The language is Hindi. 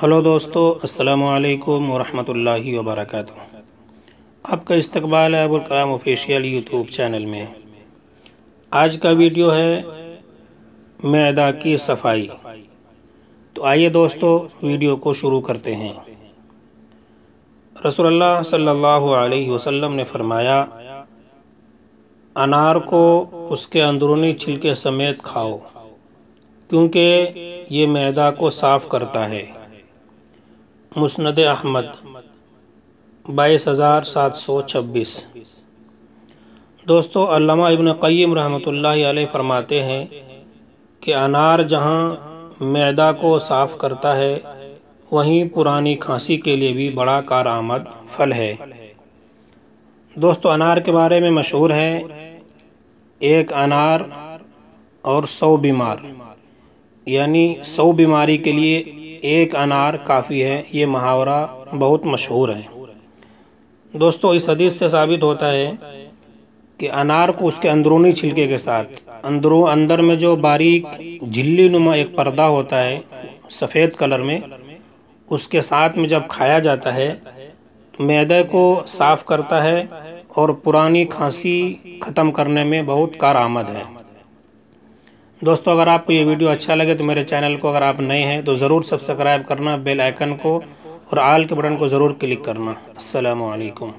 हेलो दोस्तों अस्सलाम वालेकुम रहमतुल्लाहि व बरकातहू आपका इस्तकबाल है Abul Kalam official YouTube channel में आज का वीडियो है मैदा की सफाई तो आइए दोस्तों वीडियो को शुरू करते हैं रसूलुल्लाह सल्लल्लाहु अलैहि वसल्लम ने फरमाया अनार को उसके अंदरूनी छिलके समेत खाओ क्योंकि ये मैदा को साफ़ करता है मुस्ंद अहमद बाईस हज़ार सात सौ छब्बीस दोस्तों अल्लामा इब्न क़य्यम रहमतुल्लाह अलैह फरमाते हैं कि अनार जहां मैदा को साफ़ करता है वहीं पुरानी खांसी के लिए भी बड़ा कारामद फल है दोस्तों अनार के बारे में मशहूर है एक अनार और सौ बीमार यानी सौ बीमारी के लिए एक अनार काफ़ी है ये मुहावरा बहुत मशहूर है दोस्तों इस हदीस से साबित होता है कि अनार को उसके अंदरूनी छिलके के साथ अंदर अंदर में जो बारीक झिल्ली नुमा एक पर्दा होता है सफ़ेद कलर में उसके साथ में जब खाया जाता है तो मैदे को साफ़ करता है और पुरानी खांसी ख़त्म करने में बहुत कार है दोस्तों अगर आपको ये वीडियो अच्छा लगे तो मेरे चैनल को अगर आप नए हैं तो ज़रूर सब्सक्राइब करना बेल आइकन को और आल के बटन को ज़रूर क्लिक करना असलकम